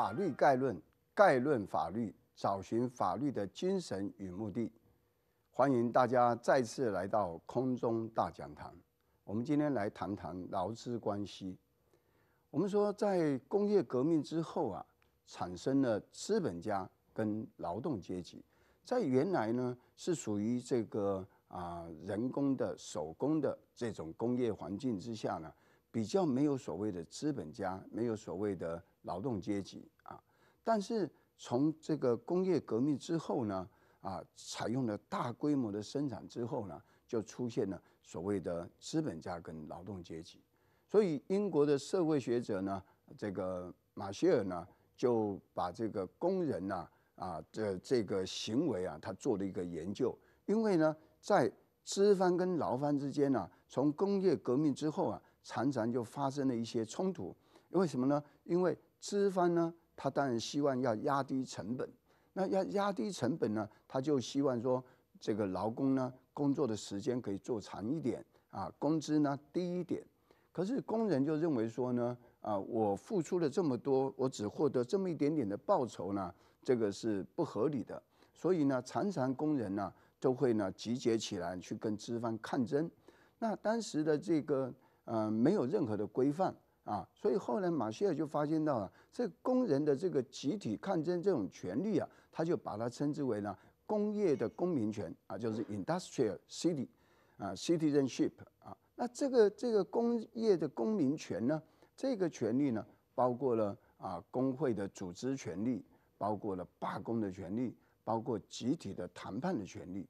法律概论，概论法律，找寻法律的精神与目的。欢迎大家再次来到空中大讲堂。我们今天来谈谈劳资关系。我们说，在工业革命之后啊，产生了资本家跟劳动阶级。在原来呢，是属于这个啊人工的手工的这种工业环境之下呢。比较没有所谓的资本家，没有所谓的劳动阶级啊。但是从这个工业革命之后呢，啊，采用了大规模的生产之后呢，就出现了所谓的资本家跟劳动阶级。所以英国的社会学者呢，这个马歇尔呢，就把这个工人呢，啊，的这个行为啊，他做了一个研究。因为呢，在资方跟劳方之间呢，从工业革命之后啊。常常就发生了一些冲突，为什么呢？因为资方呢，他当然希望要压低成本，那要压低成本呢，他就希望说，这个劳工呢，工作的时间可以做长一点，啊，工资呢低一点。可是工人就认为说呢，啊，我付出了这么多，我只获得这么一点点的报酬呢，这个是不合理的。所以呢，常常工人呢都会呢集结起来去跟资方抗争。那当时的这个。嗯，没有任何的规范啊，所以后来马歇尔就发现到了这工人的这个集体抗争这种权利啊，他就把它称之为呢工业的公民权啊，就是 industrial city，啊 citizenship 啊。那这个这个工业的公民权呢，这个权利呢，包括了啊工会的组织权利，包括了罢工的权利，包括集体的谈判的权利。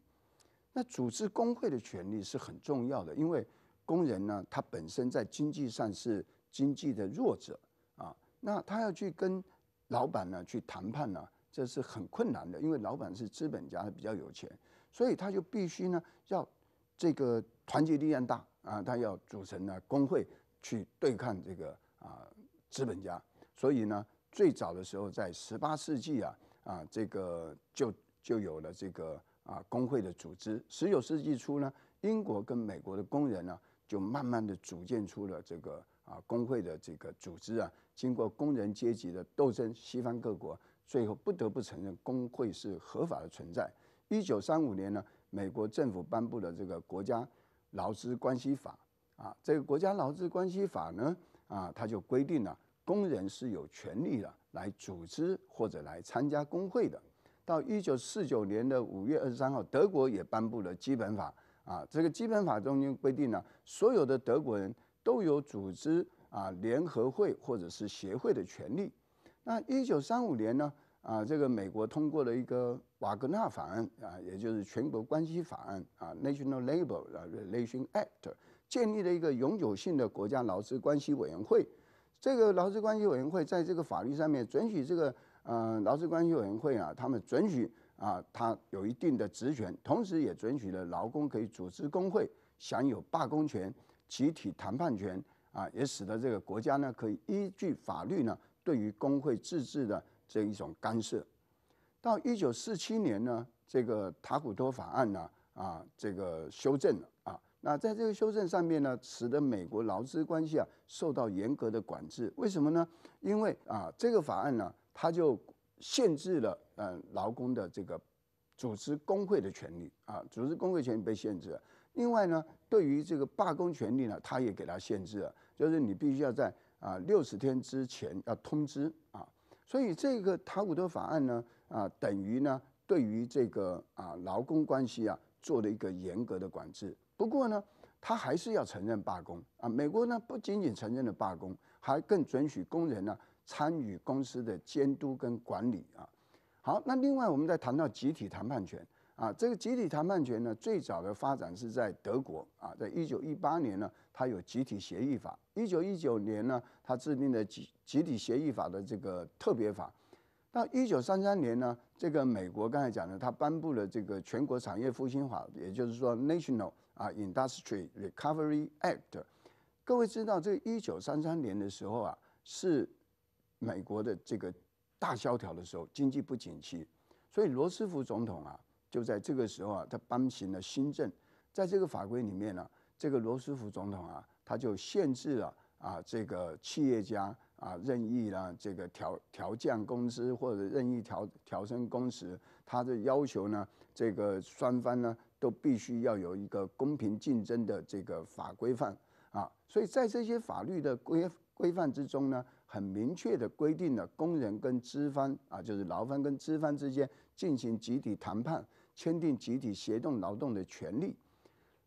那组织工会的权利是很重要的，因为。工人呢，他本身在经济上是经济的弱者啊，那他要去跟老板呢去谈判呢，这是很困难的，因为老板是资本家，比较有钱，所以他就必须呢要这个团结力量大啊，他要组成呢工会去对抗这个啊资本家，所以呢，最早的时候在十八世纪啊啊这个就就有了这个啊工会的组织，十九世纪初呢，英国跟美国的工人呢。就慢慢的组建出了这个啊工会的这个组织啊，经过工人阶级的斗争，西方各国最后不得不承认工会是合法的存在。一九三五年呢，美国政府颁布了这个国家劳资关系法啊，这个国家劳资关系法呢啊，它就规定了工人是有权利的来组织或者来参加工会的。到一九四九年的五月二十三号，德国也颁布了基本法。啊，这个基本法中间规定呢，所有的德国人都有组织啊联合会或者是协会的权利。那一九三五年呢，啊，这个美国通过了一个瓦格纳法案啊，也就是全国关系法案啊 （National Labor r e l a t i o n Act），建立了一个永久性的国家劳资关系委员会。这个劳资关系委员会在这个法律上面准许这个嗯，劳资关系委员会啊，他们准许。啊，他有一定的职权，同时也准许了劳工可以组织工会，享有罢工权、集体谈判权。啊，也使得这个国家呢可以依据法律呢，对于工会自治的这一种干涉。到一九四七年呢，这个塔古托法案呢，啊，这个修正了。啊，那在这个修正上面呢，使得美国劳资关系啊受到严格的管制。为什么呢？因为啊，这个法案呢，它就限制了。嗯，劳工的这个组织工会的权利啊，组织工会权利被限制了。另外呢，对于这个罢工权利呢，他也给他限制了，就是你必须要在啊六十天之前要通知啊。所以这个塔古德法案呢，啊，等于呢对于这个啊劳工关系啊做了一个严格的管制。不过呢，他还是要承认罢工啊。美国呢不仅仅承认了罢工，还更准许工人呢参与公司的监督跟管理啊。好，那另外我们再谈到集体谈判权啊，这个集体谈判权呢，最早的发展是在德国啊，在一九一八年呢，它有集体协议法；一九一九年呢，它制定了集集体协议法的这个特别法；到一九三三年呢，这个美国刚才讲的，它颁布了这个全国产业复兴法，也就是说 National 啊 Industry Recovery Act。各位知道，这一九三三年的时候啊，是美国的这个。大萧条的时候，经济不景气，所以罗斯福总统啊，就在这个时候啊，他颁行了新政。在这个法规里面呢，这个罗斯福总统啊，他就限制了啊，这个企业家啊，任意呢这个调调降工资或者任意调调升工时，他的要求呢，这个双方呢都必须要有一个公平竞争的这个法规范啊。所以在这些法律的规规范之中呢。很明确的规定了，工人跟资方啊，就是劳方跟资方之间进行集体谈判、签订集体协动劳动的权利。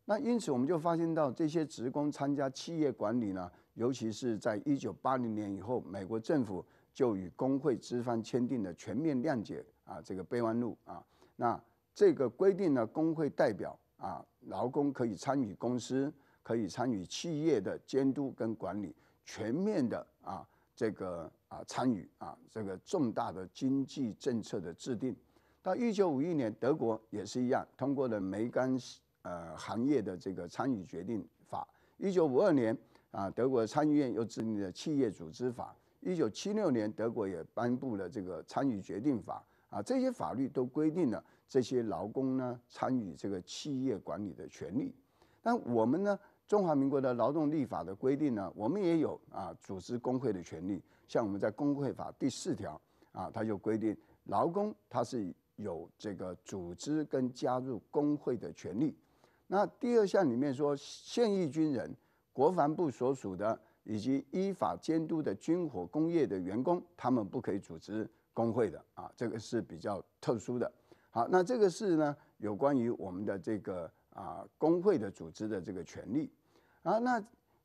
那因此我们就发现到，这些职工参加企业管理呢，尤其是在一九八零年以后，美国政府就与工会资方签订了全面谅解啊，这个备忘录啊。那这个规定呢，工会代表啊，劳工可以参与公司，可以参与企业的监督跟管理，全面的啊。这个啊，参与啊，这个重大的经济政策的制定。到一九五一年，德国也是一样，通过了煤钢呃行业的这个参与决定法。一九五二年啊，德国参议院又制定了企业组织法。一九七六年，德国也颁布了这个参与决定法啊，这些法律都规定了这些劳工呢参与这个企业管理的权利。但我们呢？中华民国的劳动立法的规定呢，我们也有啊，组织工会的权利。像我们在工会法第四条啊，它就规定，劳工他是有这个组织跟加入工会的权利。那第二项里面说，现役军人、国防部所属的以及依法监督的军火工业的员工，他们不可以组织工会的啊，这个是比较特殊的。好，那这个是呢，有关于我们的这个啊，工会的组织的这个权利。啊，那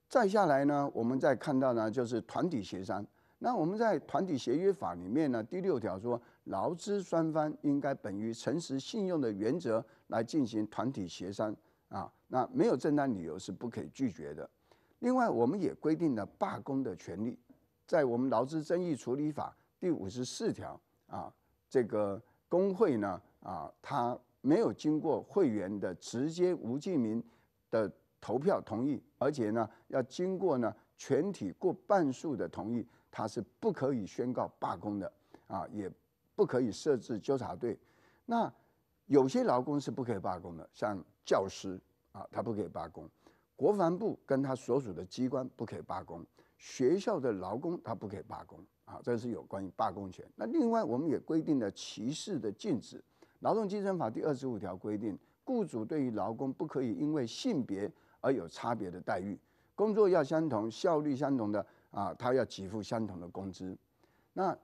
再下来呢，我们再看到呢，就是团体协商。那我们在《团体协约法》里面呢，第六条说，劳资双方应该本于诚实信用的原则来进行团体协商啊。那没有正当理由是不可以拒绝的。另外，我们也规定了罢工的权利，在我们《劳资争议处理法》第五十四条啊，这个工会呢啊，它没有经过会员的直接无记名的。投票同意，而且呢，要经过呢全体过半数的同意，他是不可以宣告罢工的，啊，也不可以设置纠察队。那有些劳工是不可以罢工的，像教师啊，他不可以罢工；国防部跟他所属的机关不可以罢工；学校的劳工他不可以罢工啊，这是有关于罢工权。那另外我们也规定了歧视的禁止。劳动基准法第二十五条规定，雇主对于劳工不可以因为性别。而有差别的待遇，工作要相同，效率相同的啊，他要给付相同的工资。那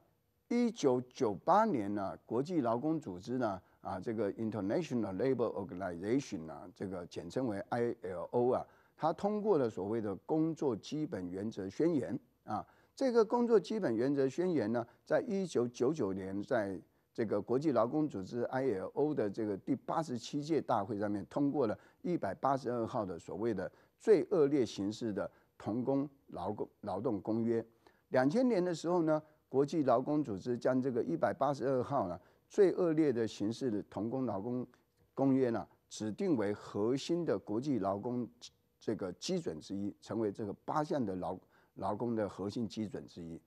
一九九八年呢，国际劳工组织呢啊，这个 International Labour Organization 呢，这个简称为 ILO 啊，它通过了所谓的工作基本原则宣言啊，这个工作基本原则宣言呢，在一九九九年在。这个国际劳工组织 ILO 的这个第八十七届大会上面通过了一百八十二号的所谓的最恶劣形式的童工劳工劳动公约。两千年的时候呢，国际劳工组织将这个一百八十二号呢最恶劣的形式的童工劳工公约呢指定为核心的国际劳工这个基准之一，成为这个八项的劳劳工的核心基准之一。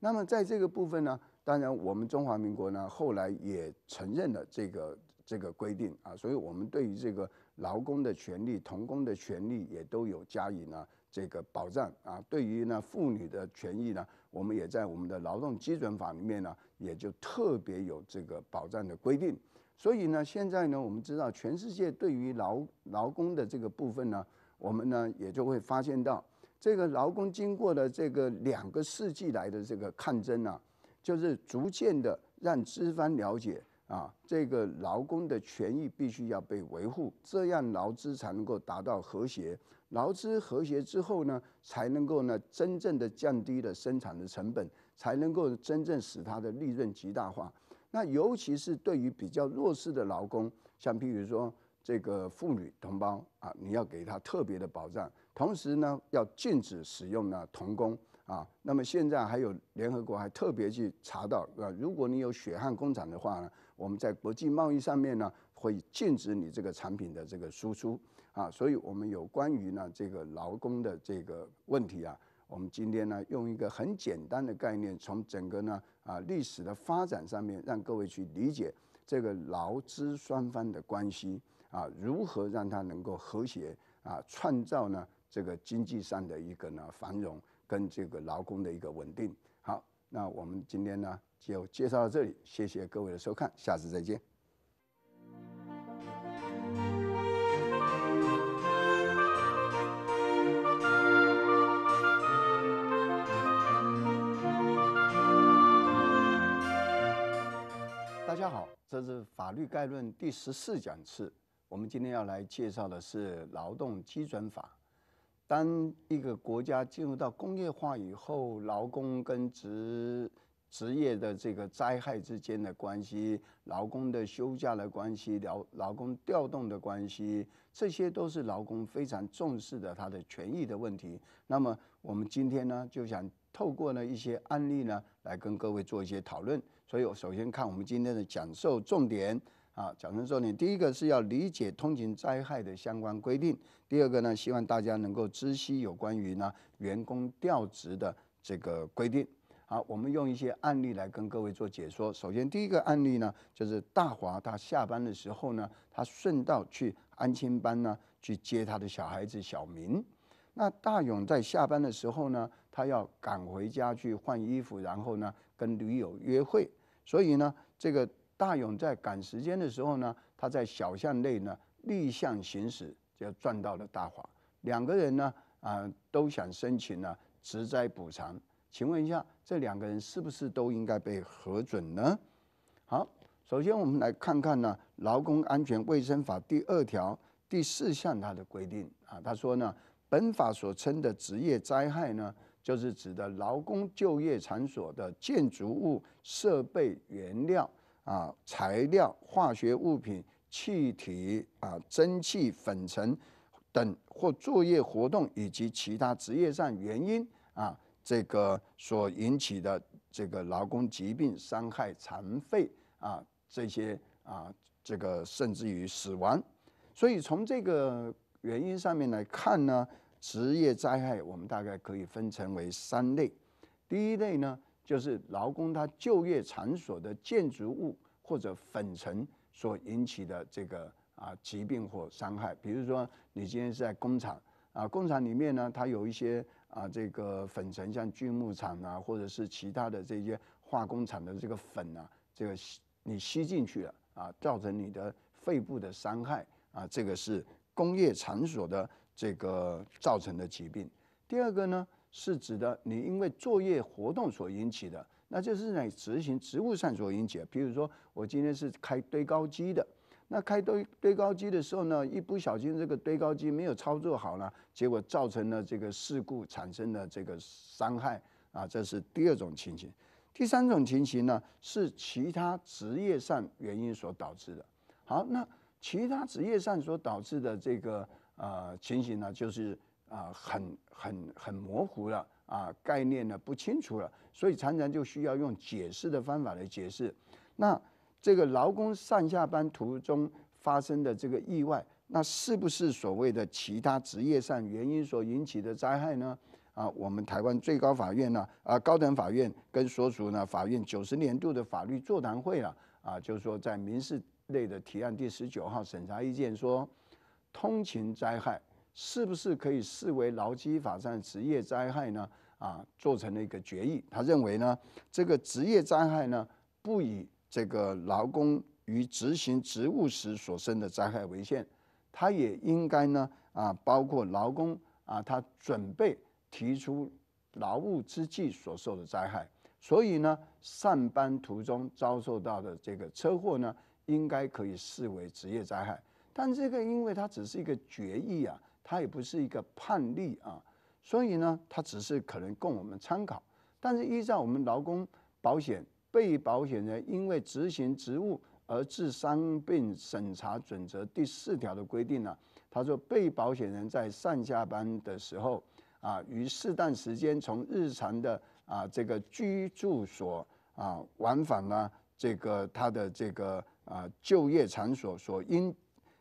那么在这个部分呢？当然，我们中华民国呢，后来也承认了这个这个规定啊，所以我们对于这个劳工的权利、童工的权利也都有加以呢这个保障啊。对于呢妇女的权益呢，我们也在我们的劳动基准法里面呢，也就特别有这个保障的规定。所以呢，现在呢，我们知道全世界对于劳劳工的这个部分呢，我们呢也就会发现到，这个劳工经过了这个两个世纪来的这个抗争啊。就是逐渐的让资方了解啊，这个劳工的权益必须要被维护，这样劳资才能够达到和谐。劳资和谐之后呢，才能够呢真正的降低了生产的成本，才能够真正使它的利润极大化。那尤其是对于比较弱势的劳工，像譬如说这个妇女同胞啊，你要给他特别的保障，同时呢要禁止使用呢童工。啊，那么现在还有联合国还特别去查到，啊，如果你有血汗工厂的话呢，我们在国际贸易上面呢会禁止你这个产品的这个输出啊。所以，我们有关于呢这个劳工的这个问题啊，我们今天呢用一个很简单的概念，从整个呢啊历史的发展上面，让各位去理解这个劳资双方的关系啊，如何让它能够和谐啊，创造呢这个经济上的一个呢繁荣。跟这个劳工的一个稳定。好，那我们今天呢就介绍到这里，谢谢各位的收看，下次再见。大家好，这是《法律概论》第十四讲次，我们今天要来介绍的是《劳动基准法》。当一个国家进入到工业化以后，劳工跟职职业的这个灾害之间的关系，劳工的休假的关系，劳劳工调动的关系，这些都是劳工非常重视的他的权益的问题。那么我们今天呢，就想透过呢一些案例呢，来跟各位做一些讨论。所以，我首先看我们今天的讲授重点。啊，讲成说呢，第一个是要理解通勤灾害的相关规定。第二个呢，希望大家能够知悉有关于呢员工调职的这个规定。好，我们用一些案例来跟各位做解说。首先，第一个案例呢，就是大华他下班的时候呢，他顺道去安亲班呢去接他的小孩子小明。那大勇在下班的时候呢，他要赶回家去换衣服，然后呢跟女友约会。所以呢，这个。大勇在赶时间的时候呢，他在小巷内呢逆向行驶，就撞到了大华。两个人呢，啊都想申请呢职灾补偿。请问一下，这两个人是不是都应该被核准呢？好，首先我们来看看呢《劳工安全卫生法》第二条第四项它的规定啊，他说呢，本法所称的职业灾害呢，就是指的劳工就业场所的建筑物、设备、原料。啊，材料、化学物品、气体啊、蒸汽、粉尘等或作业活动以及其他职业上原因啊，这个所引起的这个劳工疾病、伤害、残废啊，这些啊，这个甚至于死亡。所以从这个原因上面来看呢，职业灾害我们大概可以分成为三类，第一类呢。就是劳工他就业场所的建筑物或者粉尘所引起的这个啊疾病或伤害，比如说你今天是在工厂啊，工厂里面呢，它有一些啊这个粉尘，像锯木厂啊，或者是其他的这些化工厂的这个粉啊，这个吸你吸进去了啊，造成你的肺部的伤害啊，这个是工业场所的这个造成的疾病。第二个呢？是指的你因为作业活动所引起的，那就是在执行职务上所引起的。比如说，我今天是开堆高机的，那开堆堆高机的时候呢，一不小心这个堆高机没有操作好呢，结果造成了这个事故，产生了这个伤害啊，这是第二种情形。第三种情形呢，是其他职业上原因所导致的。好，那其他职业上所导致的这个呃情形呢，就是。啊，很很很模糊了啊，概念呢不清楚了，所以常常就需要用解释的方法来解释。那这个劳工上下班途中发生的这个意外，那是不是所谓的其他职业上原因所引起的灾害呢？啊，我们台湾最高法院呢，啊高等法院跟所属呢法院九十年度的法律座谈会了，啊就是说在民事类的提案第十九号审查意见说，通勤灾害。是不是可以视为劳基法上的职业灾害呢？啊，做成了一个决议。他认为呢，这个职业灾害呢，不以这个劳工于执行职务时所生的灾害为限，他也应该呢啊，包括劳工啊，他准备提出劳务之际所受的灾害。所以呢，上班途中遭受到的这个车祸呢，应该可以视为职业灾害。但这个，因为它只是一个决议啊。它也不是一个判例啊，所以呢，它只是可能供我们参考。但是依照我们劳工保险被保险人因为执行职务而致伤病审查准则第四条的规定呢，他说被保险人在上下班的时候啊，于适当时间从日常的啊这个居住所啊往返呢，这个他的这个啊就业场所所应。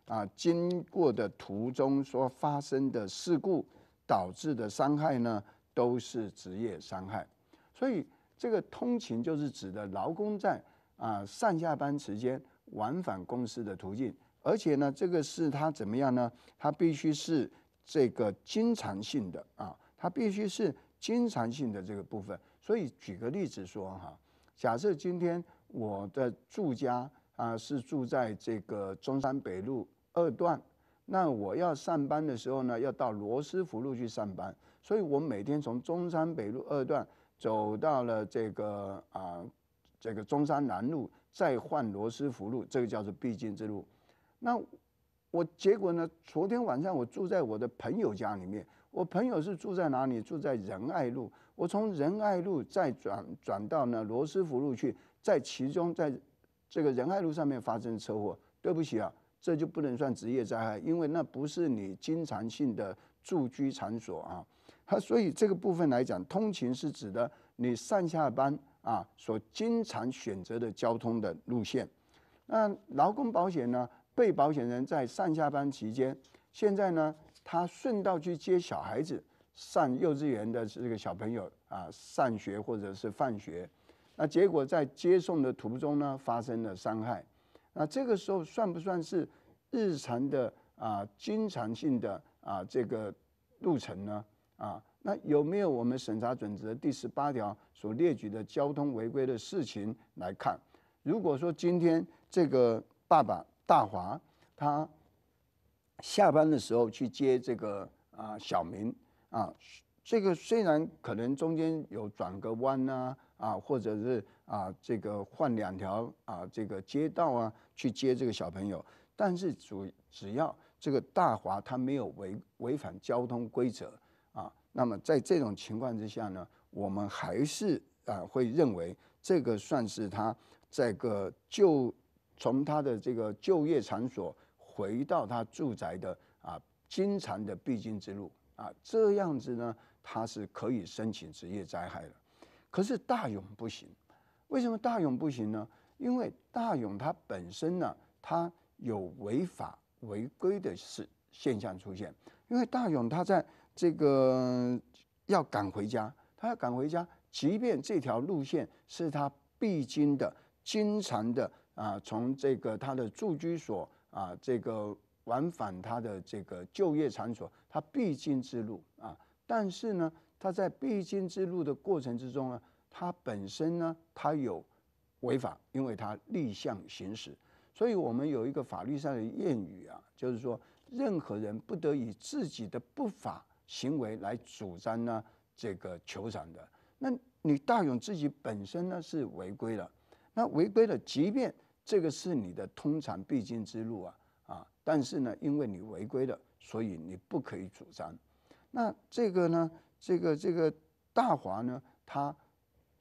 啊，经过的途中所发生的事故导致的伤害呢，都是职业伤害。所以这个通勤就是指的劳工在啊上下班时间往返公司的途径，而且呢，这个是他怎么样呢？他必须是这个经常性的啊，他必须是经常性的这个部分。所以举个例子说哈，假设今天我的住家。啊，是住在这个中山北路二段。那我要上班的时候呢，要到罗斯福路去上班，所以我每天从中山北路二段走到了这个啊，这个中山南路，再换罗斯福路，这个叫做必经之路。那我结果呢，昨天晚上我住在我的朋友家里面，我朋友是住在哪里？住在仁爱路。我从仁爱路再转转到呢罗斯福路去，在其中在。这个仁爱路上面发生车祸，对不起啊，这就不能算职业灾害，因为那不是你经常性的住居场所啊。它所以这个部分来讲，通勤是指的你上下班啊所经常选择的交通的路线。那劳工保险呢，被保险人在上下班期间，现在呢他顺道去接小孩子上幼稚园的这个小朋友啊上学或者是放学。那结果在接送的途中呢，发生了伤害。那这个时候算不算是日常的啊经常性的啊这个路程呢？啊，那有没有我们审查准则第十八条所列举的交通违规的事情来看？如果说今天这个爸爸大华他下班的时候去接这个啊小明啊，这个虽然可能中间有转个弯啊。啊，或者是啊，这个换两条啊，这个街道啊，去接这个小朋友。但是主只要这个大华他没有违违反交通规则啊，那么在这种情况之下呢，我们还是啊会认为这个算是他这个就从他的这个就业场所回到他住宅的啊经常的必经之路啊，这样子呢，他是可以申请职业灾害的。可是大勇不行，为什么大勇不行呢？因为大勇他本身呢，他有违法违规的事现象出现。因为大勇他在这个要赶回家，他要赶回家，即便这条路线是他必经的、经常的啊，从这个他的住居所啊，这个往返他的这个就业场所，他必经之路啊，但是呢。他在必经之路的过程之中呢，他本身呢，他有违法，因为他逆向行驶，所以我们有一个法律上的谚语啊，就是说任何人不得以自己的不法行为来主张呢这个球场的。那你大勇自己本身呢是违规了，那违规了，即便这个是你的通常必经之路啊啊，但是呢，因为你违规了，所以你不可以主张。那这个呢？这个这个大华呢，它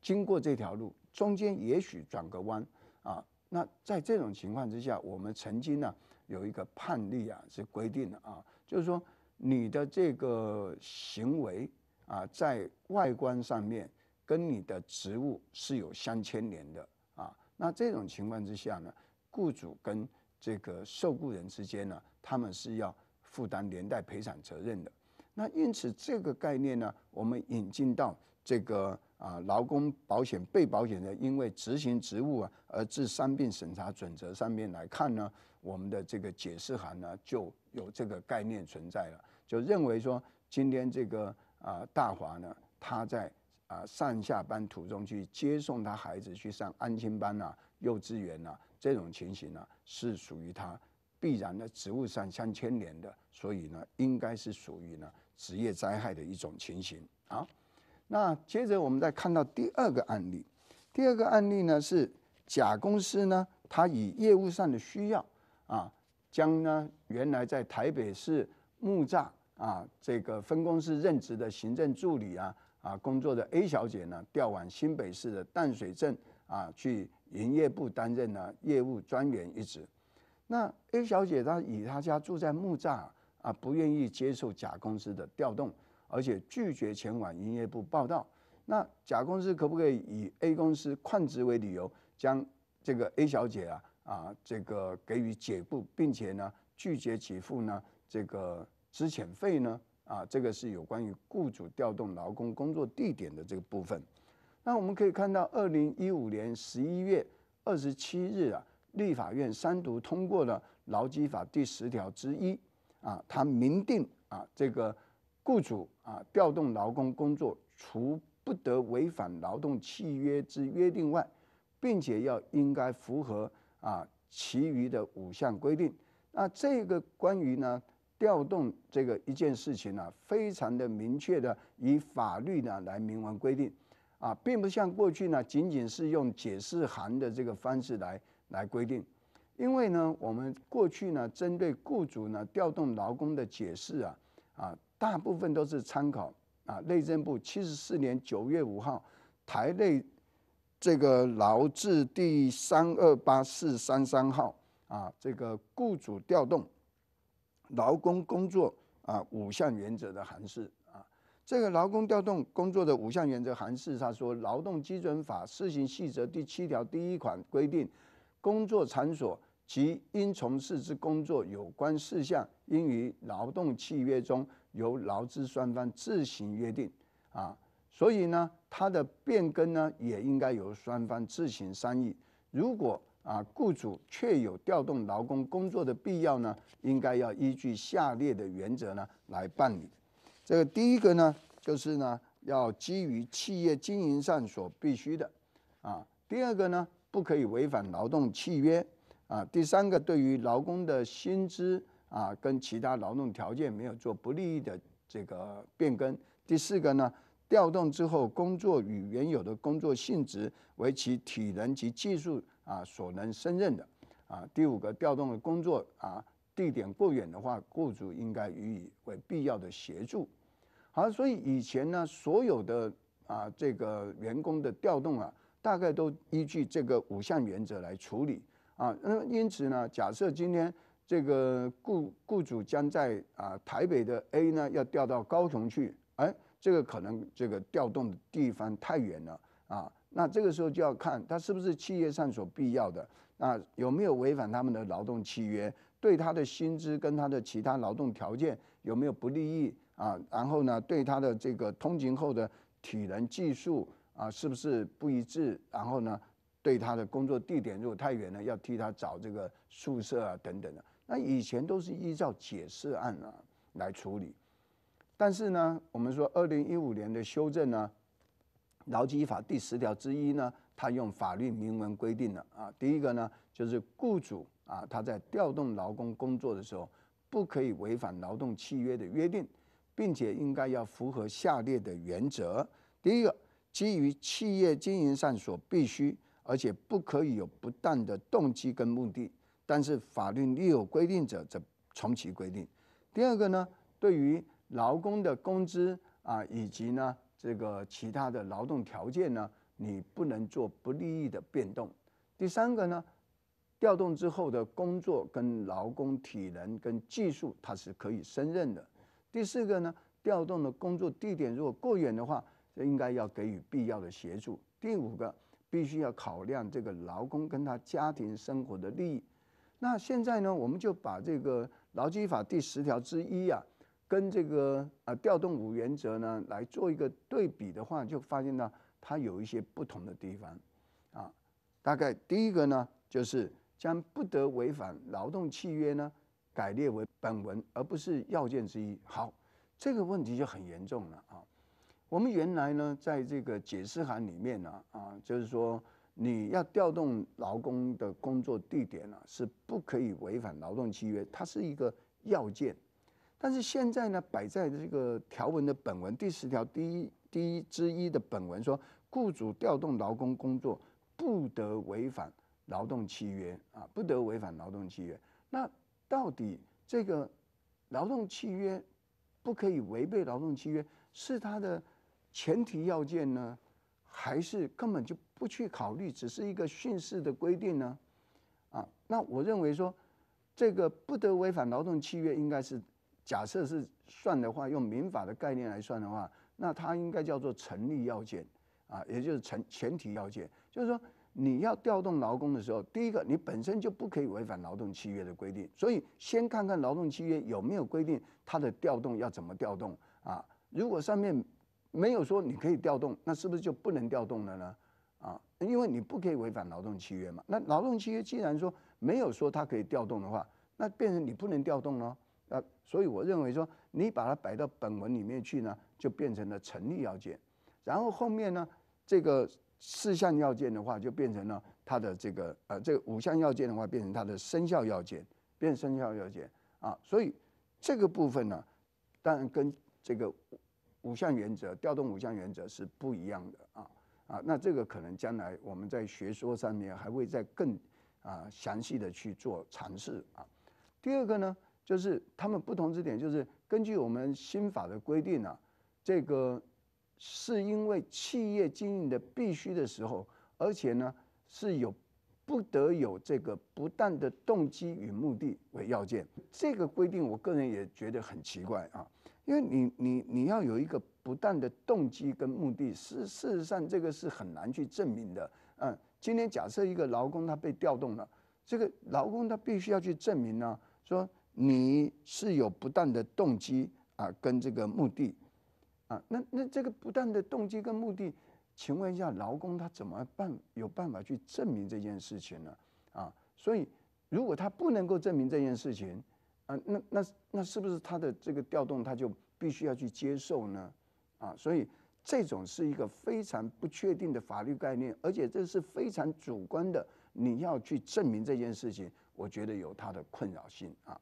经过这条路中间，也许转个弯啊。那在这种情况之下，我们曾经呢有一个判例啊，是规定的啊，就是说你的这个行为啊，在外观上面跟你的职务是有相牵连的啊。那这种情况之下呢，雇主跟这个受雇人之间呢，他们是要负担连带赔偿责任的。那因此这个概念呢，我们引进到这个啊劳工保险被保险人因为执行职务啊而致伤病审查准则上面来看呢，我们的这个解释函呢就有这个概念存在了，就认为说今天这个啊大华呢他在啊上下班途中去接送他孩子去上安亲班啊、幼稚园啊这种情形啊是属于他。必然呢，职务上相牵连的，所以呢，应该是属于呢职业灾害的一种情形啊。那接着我们再看到第二个案例，第二个案例呢是甲公司呢，他以业务上的需要啊，将呢原来在台北市木栅啊这个分公司任职的行政助理啊啊工作的 A 小姐呢，调往新北市的淡水镇啊去营业部担任呢业务专员一职。那 A 小姐她以她家住在木栅啊，不愿意接受甲公司的调动，而且拒绝前往营业部报道。那甲公司可不可以以 A 公司旷职为理由，将这个 A 小姐啊啊这个给予解雇，并且呢拒绝给付呢这个资遣费呢？啊，这个是有关于雇主调动劳工工作地点的这个部分。那我们可以看到，二零一五年十一月二十七日啊。立法院三读通过了劳基法第十条之一，啊，它明定啊这个雇主啊调动劳工工作，除不得违反劳动契约之约定外，并且要应该符合啊其余的五项规定。那这个关于呢调动这个一件事情呢，非常的明确的以法律呢来明文规定，啊，并不像过去呢仅仅是用解释函的这个方式来。来规定，因为呢，我们过去呢，针对雇主呢调动劳工的解释啊，啊，大部分都是参考啊内政部七十四年九月五号台内这个劳制第三二八四三三号啊这个雇主调动劳工工作啊五项原则的函释啊，这个劳工调动工作的五项原则函释，他说《劳动基准法施行细则》第七条第一款规定。工作场所及应从事之工作有关事项，应于劳动契约中由劳资双方自行约定。啊，所以呢，它的变更呢，也应该由双方自行商议。如果啊，雇主确有调动劳工工作的必要呢，应该要依据下列的原则呢来办理。这个第一个呢，就是呢，要基于企业经营上所必须的。啊，第二个呢。不可以违反劳动契约，啊，第三个对于劳工的薪资啊，跟其他劳动条件没有做不利的这个变更。第四个呢，调动之后工作与原有的工作性质，为其体能及技术啊所能胜任的，啊，第五个调动的工作啊地点过远的话，雇主应该予以为必要的协助。好，所以以前呢，所有的啊这个员工的调动啊。大概都依据这个五项原则来处理啊。那因此呢，假设今天这个雇雇主将在啊台北的 A 呢要调到高雄去，哎，这个可能这个调动的地方太远了啊。那这个时候就要看他是不是企业上所必要的，啊有没有违反他们的劳动契约，对他的薪资跟他的其他劳动条件有没有不利益啊？然后呢，对他的这个通勤后的体能技术。啊，是不是不一致？然后呢，对他的工作地点如果太远了，要替他找这个宿舍啊，等等的。那以前都是依照解释案啊来处理，但是呢，我们说二零一五年的修正呢，《劳基法》第十条之一呢，他用法律明文规定了啊。第一个呢，就是雇主啊，他在调动劳工工作的时候，不可以违反劳动契约的约定，并且应该要符合下列的原则。第一个。基于企业经营上所必须，而且不可以有不当的动机跟目的。但是法律另有规定者，则从其规定。第二个呢，对于劳工的工资啊，以及呢这个其他的劳动条件呢，你不能做不利益的变动。第三个呢，调动之后的工作跟劳工体能跟技术，它是可以胜任的。第四个呢，调动的工作地点如果过远的话。应该要给予必要的协助。第五个，必须要考量这个劳工跟他家庭生活的利益。那现在呢，我们就把这个劳基法第十条之一啊，跟这个啊调动五原则呢来做一个对比的话，就发现呢，它有一些不同的地方啊。大概第一个呢，就是将不得违反劳动契约呢改列为本文，而不是要件之一。好，这个问题就很严重了啊。我们原来呢，在这个解释函里面呢，啊，就是说你要调动劳工的工作地点呢，是不可以违反劳动契约，它是一个要件。但是现在呢，摆在这个条文的本文第十条第一第一之一的本文说，雇主调动劳工工作不得违反劳动契约啊，不得违反劳动契约。那到底这个劳动契约不可以违背劳动契约，是他的？前提要件呢，还是根本就不去考虑，只是一个训示的规定呢？啊，那我认为说，这个不得违反劳动契约，应该是假设是算的话，用民法的概念来算的话，那它应该叫做成立要件啊，也就是成前提要件，就是说你要调动劳工的时候，第一个你本身就不可以违反劳动契约的规定，所以先看看劳动契约有没有规定它的调动要怎么调动啊？如果上面没有说你可以调动，那是不是就不能调动了呢？啊，因为你不可以违反劳动契约嘛。那劳动契约既然说没有说它可以调动的话，那变成你不能调动了。啊，所以我认为说你把它摆到本文里面去呢，就变成了成立要件。然后后面呢，这个四项要件的话，就变成了它的这个呃，这个五项要件的话，变成它的生效要件，变生效要件啊。所以这个部分呢，当然跟这个。五项原则，调动五项原则是不一样的啊啊，那这个可能将来我们在学说上面还会再更啊详细的去做尝试啊。第二个呢，就是他们不同之点，就是根据我们新法的规定啊，这个是因为企业经营的必须的时候，而且呢是有不得有这个不当的动机与目的为要件，这个规定我个人也觉得很奇怪啊。因为你你你要有一个不断的动机跟目的，事事实上这个是很难去证明的。嗯，今天假设一个劳工他被调动了，这个劳工他必须要去证明呢，说你是有不断的动机啊跟这个目的啊，那那这个不断的动机跟目的，请问一下劳工他怎么办？有办法去证明这件事情呢？啊，所以如果他不能够证明这件事情。啊，那那那是不是他的这个调动，他就必须要去接受呢？啊，所以这种是一个非常不确定的法律概念，而且这是非常主观的。你要去证明这件事情，我觉得有它的困扰性啊。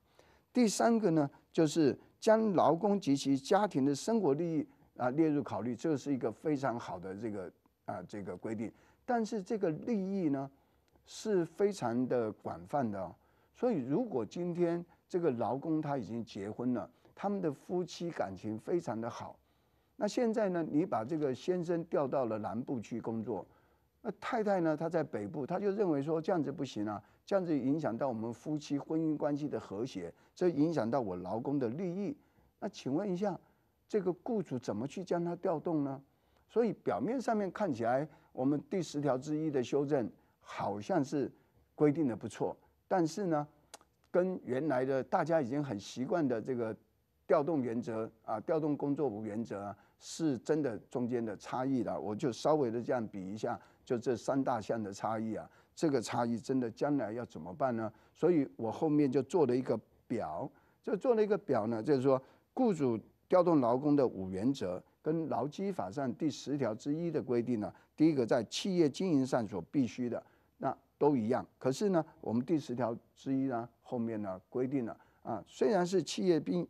第三个呢，就是将劳工及其家庭的生活利益啊列入考虑，这是一个非常好的这个啊这个规定。但是这个利益呢，是非常的广泛的，哦，所以如果今天。这个劳工他已经结婚了，他们的夫妻感情非常的好。那现在呢，你把这个先生调到了南部去工作，那太太呢，她在北部，她就认为说这样子不行啊，这样子影响到我们夫妻婚姻关系的和谐，这影响到我劳工的利益。那请问一下，这个雇主怎么去将他调动呢？所以表面上面看起来，我们第十条之一的修正好像是规定的不错，但是呢？跟原来的大家已经很习惯的这个调动原则啊，调动工作五原则啊，是真的中间的差异了。我就稍微的这样比一下，就这三大项的差异啊，这个差异真的将来要怎么办呢？所以我后面就做了一个表，就做了一个表呢，就是说雇主调动劳工的五原则跟劳基法上第十条之一的规定呢，第一个在企业经营上所必须的那都一样，可是呢，我们第十条之一呢。后面呢规定了啊，虽然是企业并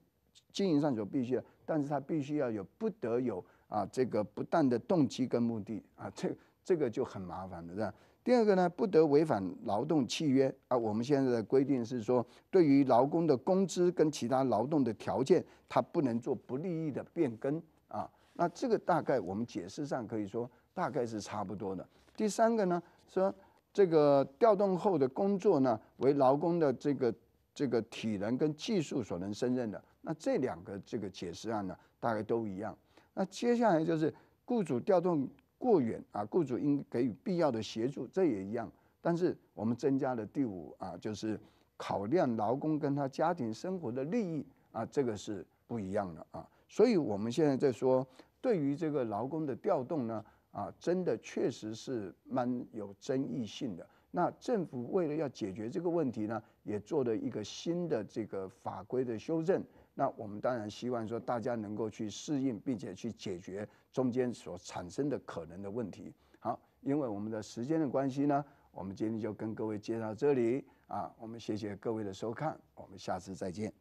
经营上所必须的，但是它必须要有不得有啊这个不当的动机跟目的啊，这这个就很麻烦了，是吧？第二个呢，不得违反劳动契约啊。我们现在的规定是说，对于劳工的工资跟其他劳动的条件，它不能做不利益的变更啊。那这个大概我们解释上可以说大概是差不多的。第三个呢说。这个调动后的工作呢，为劳工的这个这个体能跟技术所能胜任的。那这两个这个解释案呢，大概都一样。那接下来就是雇主调动过远啊，雇主应给予必要的协助，这也一样。但是我们增加了第五啊，就是考量劳工跟他家庭生活的利益啊，这个是不一样的啊。所以我们现在在说，对于这个劳工的调动呢。啊，真的确实是蛮有争议性的。那政府为了要解决这个问题呢，也做了一个新的这个法规的修正。那我们当然希望说大家能够去适应，并且去解决中间所产生的可能的问题。好，因为我们的时间的关系呢，我们今天就跟各位介绍这里啊。我们谢谢各位的收看，我们下次再见。